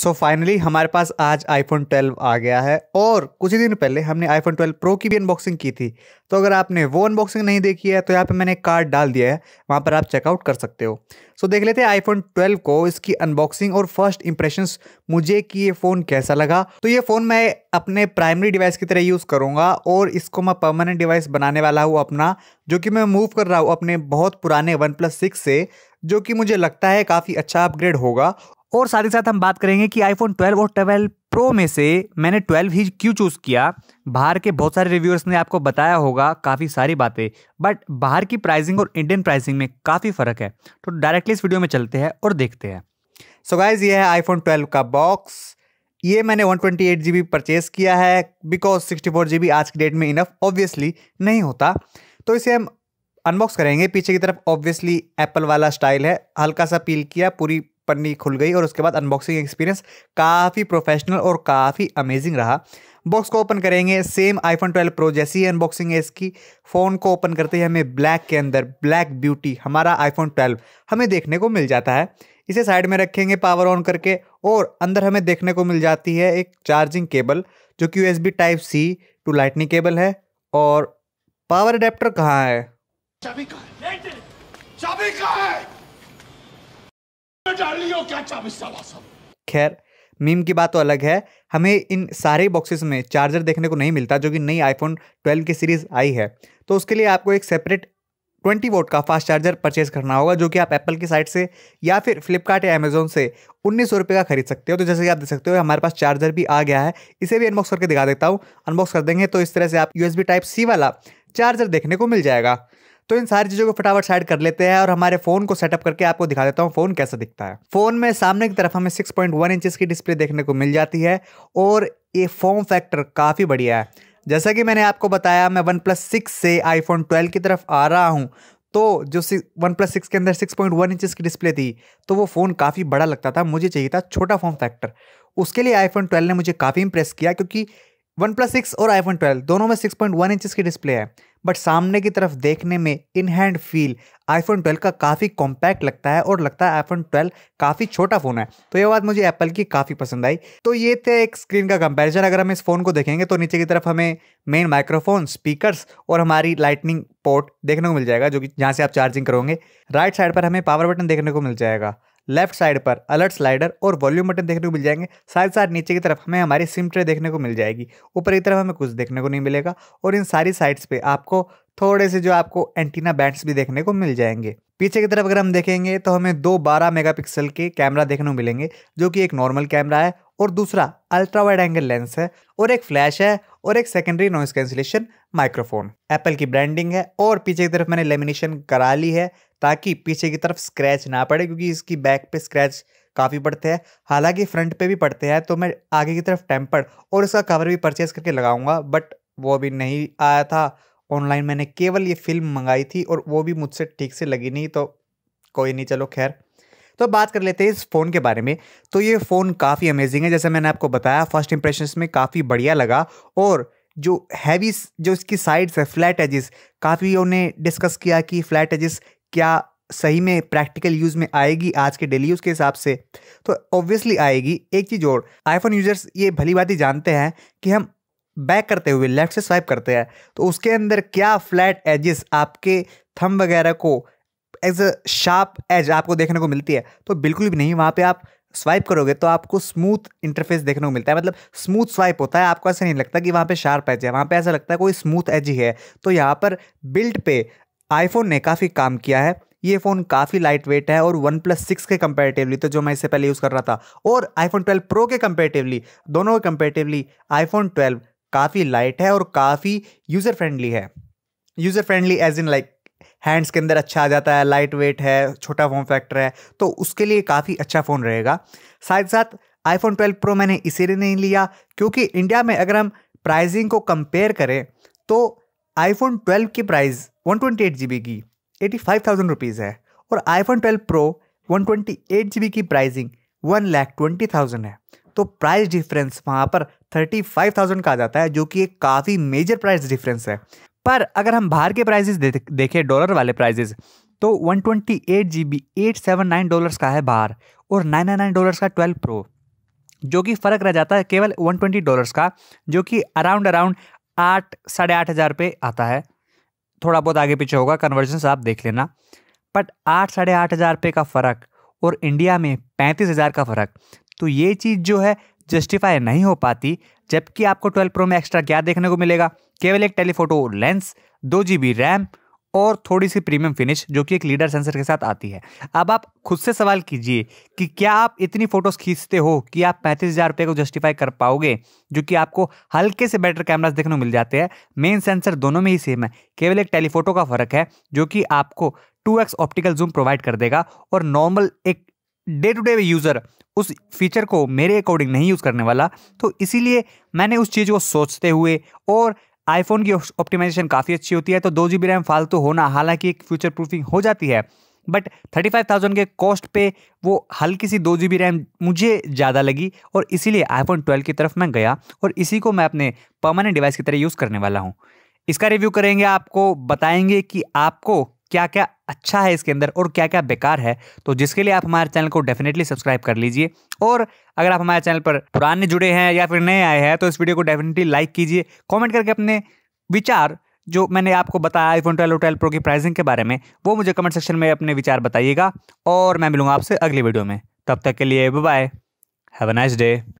सो so finally हमारे पास आज iPhone 12 आ गया है और कुछ ही दिन पहले हमने आईफोन 12 प्रो की भी अनबॉक्सिंग की थी तो अगर आपने वो अनबॉक्सिंग नहीं देखी है तो यहाँ पे मैंने कार्ड डाल दिया है वहाँ पर आप चेकआउट कर सकते हो सो so देख लेते हैं आईफोन 12 को इसकी अनबॉक्सिंग और फर्स्ट इंप्रेशन मुझे कि ये फ़ोन कैसा लगा तो ये फ़ोन मैं अपने प्राइमरी डिवाइस की तरह यूज़ करूँगा और इसको मैं परमानेंट डिवाइस बनाने वाला हूँ अपना जो कि मैं मूव कर रहा हूँ अपने बहुत पुराने वन प्लस सिक्स से जो कि मुझे लगता है काफ़ी अच्छा अपग्रेड होगा और साथ ही साथ हम बात करेंगे कि आईफोन 12 और 12 प्रो में से मैंने 12 ही क्यों चूज़ किया बाहर के बहुत सारे रिव्यूअर्स ने आपको बताया होगा काफ़ी सारी बातें बट बाहर की प्राइसिंग और इंडियन प्राइसिंग में काफ़ी फ़र्क है तो डायरेक्टली इस वीडियो में चलते हैं और देखते हैं सो गाइज ये है आईफोन 12 का बॉक्स ये मैंने वन ट्वेंटी एट जी बी परचेज़ किया है बिकॉज सिक्सटी फोर जी बी आज की डेट में इनफ ऑब्वियसली नहीं होता तो इसे हम अनबॉक्स करेंगे पीछे की तरफ ऑब्वियसली एप्पल वाला स्टाइल है हल्का सा पील किया पूरी पन्नी खुल गई और उसके बाद अनबॉक्सिंग एक्सपीरियंस काफ़ी प्रोफेशनल और काफ़ी अमेजिंग रहा बॉक्स को ओपन करेंगे सेम आईफोन 12 प्रो जैसी अनबॉक्सिंग है इसकी फ़ोन को ओपन करते ही हमें ब्लैक के अंदर ब्लैक ब्यूटी हमारा आईफोन 12 हमें देखने को मिल जाता है इसे साइड में रखेंगे पावर ऑन करके और अंदर हमें देखने को मिल जाती है एक चार्जिंग केबल जो कि U type C to lightning cable है और पावर अडेप्टर कहाँ है चाबी है चाबी कहाँ है खैर मीम की बात तो अलग है हमें इन सारे बॉक्सेस में चार्जर देखने को नहीं मिलता जो कि नई आईफोन 12 की सीरीज़ आई है तो उसके लिए आपको एक सेपरेट 20 वोट का फास्ट चार्जर परचेज करना होगा जो कि आप एप्पल की साइट से या फिर फ्लिपकार्ट या अमेजोन से उन्नीस सौ रुपये का खरीद सकते हो तो जैसे कि आप देख सकते हो हमारे पास चार्जर भी आ गया है इसे भी अनबॉक्स करके दिखा देता हूँ अनबॉक्स कर देंगे तो इस तरह से आप यूएसबी टाइप सी वाला चार्जर देखने को मिल जाएगा तो इन सारी चीज़ों को फटाफट साइड कर लेते हैं और हमारे फोन को सेटअप करके आपको दिखा देता हूँ फोन कैसा दिखता है फोन में सामने की तरफ हमें सिक्स पॉइंट की डिस्प्ले देखने को मिल जाती है और ये फॉर्म फैक्टर काफ़ी बढ़िया है जैसा कि मैंने आपको बताया मैं वन प्लस सिक्स से आईफोन ट्वेल्व की तरफ आ रहा हूँ तो जो वन प्लस सिक्स के अंदर सिक्स पॉइंट वन इंचज़ की डिस्प्ले थी तो वो फ़ोन काफ़ी बड़ा लगता था मुझे चाहिए था छोटा फॉर्म फैक्टर उसके लिए आईफोन ट्वेल्व ने मुझे काफ़ी इंप्रेस किया क्योंकि वन प्लस सिक्स और आई फोन ट्वेल्व दोनों में सिक्स पॉइंट वन इंचज की डिस्प्ले है बट सामने की तरफ देखने में in hand feel iPhone twelve का काफ़ी कॉम्पैक्ट लगता है और लगता है आईफोन ट्वेल्व काफ़ी छोटा फ़ोन है तो ये बात मुझे एप्पल की काफ़ी पसंद आई तो ये थे एक स्क्रीन का कंपैरिजन अगर हम इस फ़ोन को देखेंगे तो नीचे की तरफ हमें मेन माइक्रोफोन स्पीकर्स और हमारी लाइटनिंग पोर्ट देखने को मिल जाएगा जो कि जहाँ से आप चार्जिंग करोगे राइट साइड पर हमें पावर बटन देखने को मिल जाएगा लेफ्ट साइड पर अलर्ट स्लाइडर और वॉल्यूम बटन देखने को मिल जाएंगे साथ साथ नीचे की तरफ हमें हमारी सिम ट्रे देखने को मिल जाएगी ऊपर की तरफ हमें कुछ देखने को नहीं मिलेगा और इन सारी साइड्स पे आपको थोड़े से जो आपको एंटीना बैंड्स भी देखने को मिल जाएंगे पीछे की तरफ अगर हम देखेंगे तो हमें दो मेगा पिक्सल के कैमरा देखने को मिलेंगे जो कि एक नॉर्मल कैमरा है और दूसरा अल्ट्रा वाइड एंगल लेंस है और एक फ्लैश है और एक secondary noise cancellation microphone Apple की ब्रांडिंग है और पीछे की तरफ मैंने लेमिनेशन करा ली है ताकि पीछे की तरफ स्क्रैच ना पड़े क्योंकि इसकी बैक पे स्क्रैच काफ़ी पड़ते हैं हालांकि फ्रंट पे भी पड़ते हैं तो मैं आगे की तरफ टेम्पर्ड और इसका कवर भी परचेज करके लगाऊंगा बट वो अभी नहीं आया था ऑनलाइन मैंने केवल ये फिल्म मंगाई थी और वो भी मुझसे ठीक से लगी नहीं तो कोई नहीं चलो खैर तो बात कर लेते हैं इस फ़ोन के बारे में तो ये फ़ोन काफ़ी अमेजिंग है जैसे मैंने आपको बताया फर्स्ट इंप्रेशन में काफ़ी बढ़िया लगा और जो हैवी जो इसकी साइड्स है फ्लैट एजिस काफ़ी उन्हें डिस्कस किया कि फ्लैट एजिस क्या सही में प्रैक्टिकल यूज में आएगी आज के डेली यूज के हिसाब से तो ऑब्वियसली आएगी एक चीज़ और आईफोन यूजर्स ये भली बात ही जानते हैं कि हम बैक करते हुए लेफ्ट से स्वाइप करते हैं तो उसके अंदर क्या फ्लैट एजेस आपके थम वगैरह को एज अ शार्प एज आपको देखने को मिलती है तो बिल्कुल भी नहीं वहाँ पे आप स्वाइप करोगे तो आपको स्मूथ इंटरफेस देखने को मिलता है मतलब स्मूथ स्वाइप होता है आपको ऐसा नहीं लगता कि वहाँ पे शार्प एज है वहाँ पे ऐसा लगता है कोई स्मूथ एज ही है तो यहाँ पर बिल्ट पे आईफोन ने काफ़ी काम किया है ये फ़ोन काफ़ी लाइट वेट है और वन प्लस सिक्स के कंपेरेटिवली तो जो मैं इससे पहले यूज़ कर रहा था और आईफोन ट्वेल्व प्रो के कंपेरेटिवली दोनों के कंपेरेटिवली आईफोन ट्वेल्व काफ़ी लाइट है और काफ़ी यूज़र फ्रेंडली है user friendly as in like hands के अंदर अच्छा आ जाता है लाइट वेट है छोटा फॉर्म फैक्टर है तो उसके लिए काफ़ी अच्छा फ़ोन रहेगा साथ साथ आईफोन ट्वेल्व प्रो मैंने इसीलिए नहीं लिया क्योंकि इंडिया में अगर हम प्राइजिंग को कंपेयर करें तो आईफोन 12 की प्राइस जी बी की एटी फाइव थाउजेंड रुपीज़ है और iPhone 12 pro one twenty eight जी बी की pricing one lakh twenty thousand है तो प्राइस डिफरेंस वहाँ पर थर्टी फाइव थाउजेंड का आ जाता है जो कि एक काफ़ी मेजर प्राइस डिफरेंस है पर अगर हम बाहर के प्राइजेज देखें डॉलर वाले प्राइजेज तो वन ट्वेंटी एट जी B eight seven nine dollars का है बाहर और नाइन नाइन नाइन डॉलर्स का ट्वेल्व प्रो जो कि फ़र्क रह जाता है केवल वन ट्वेंटी डॉलर्स का जो कि अराउंड अराउंड आठ साढ़े आठ हज़ार पे आता है थोड़ा बहुत आगे पीछे होगा कन्वर्जन आप देख लेना बट आठ साढ़े आठ हज़ार रुपये का फ़र्क और इंडिया में पैंतीस हज़ार का फ़र्क तो ये चीज़ जो है जस्टिफाई नहीं हो पाती जबकि आपको ट्वेल्व प्रो में एक्स्ट्रा क्या देखने को मिलेगा केवल एक टेलीफोटो लेंस दो जी रैम और थोड़ी सी प्रीमियम फिनिश जो कि एक लीडर सेंसर के साथ आती है अब आप खुद से सवाल कीजिए कि क्या आप इतनी फोटोज खींचते हो कि आप पैंतीस हज़ार रुपये को जस्टिफाई कर पाओगे जो कि आपको हल्के से बेटर कैमरास देखने को मिल जाते हैं मेन सेंसर दोनों में ही सेम है केवल एक टेलीफोटो का फ़र्क है जो कि आपको टू ऑप्टिकल जूम प्रोवाइड कर देगा और नॉर्मल एक डे टू डे यूज़र उस फीचर को मेरे अकॉर्डिंग नहीं यूज़ करने वाला तो इसीलिए मैंने उस चीज़ को सोचते हुए और आईफोन की ऑप्टिमाइजेशन काफ़ी अच्छी होती है तो दो जी बी रैम फालतू होना हालांकि एक फ्यूचर प्रूफिंग हो जाती है बट थर्टी फाइव थाउजेंड के कॉस्ट पे वो हल्की सी दो जी बी रैम मुझे ज़्यादा लगी और इसीलिए आईफोन ट्वेल्व की तरफ मैं गया और इसी को मैं अपने परमानेंट डिवाइस की तरह यूज़ करने वाला हूँ इसका रिव्यू करेंगे आपको बताएंगे कि आपको क्या क्या अच्छा है इसके अंदर और क्या क्या बेकार है तो जिसके लिए आप हमारे चैनल को डेफिनेटली सब्सक्राइब कर लीजिए और अगर आप हमारे चैनल पर पुराने जुड़े हैं या फिर नए आए हैं तो इस वीडियो को डेफिनेटली लाइक कीजिए कॉमेंट करके अपने विचार जो मैंने आपको बताया आईफोन ट्वेल्व ट्वेल्व प्रो की प्राइसिंग के बारे में वो मुझे कमेंट सेक्शन में अपने विचार बताइएगा और मैं मिलूंगा आपसे अगली वीडियो में तब तक के लिए bye have a nice day